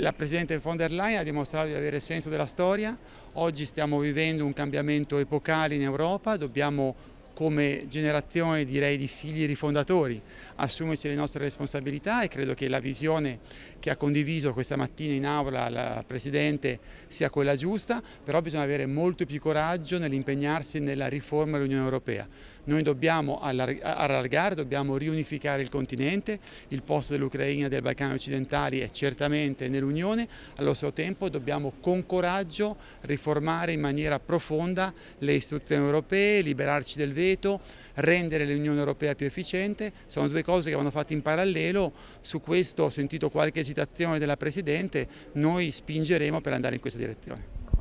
La Presidente von der Leyen ha dimostrato di avere senso della storia, oggi stiamo vivendo un cambiamento epocale in Europa, dobbiamo come generazione direi di figli rifondatori assumerci le nostre responsabilità e credo che la visione che ha condiviso questa mattina in aula la Presidente sia quella giusta, però bisogna avere molto più coraggio nell'impegnarsi nella riforma dell'Unione Europea. Noi dobbiamo allargare, dobbiamo riunificare il continente, il posto dell'Ucraina e del Balcano occidentali è certamente nell'Unione, allo stesso tempo dobbiamo con coraggio riformare in maniera profonda le istituzioni europee, liberarci del vero concreto, rendere l'Unione Europea più efficiente, sono due cose che vanno fatte in parallelo, su questo ho sentito qualche esitazione della Presidente, noi spingeremo per andare in questa direzione.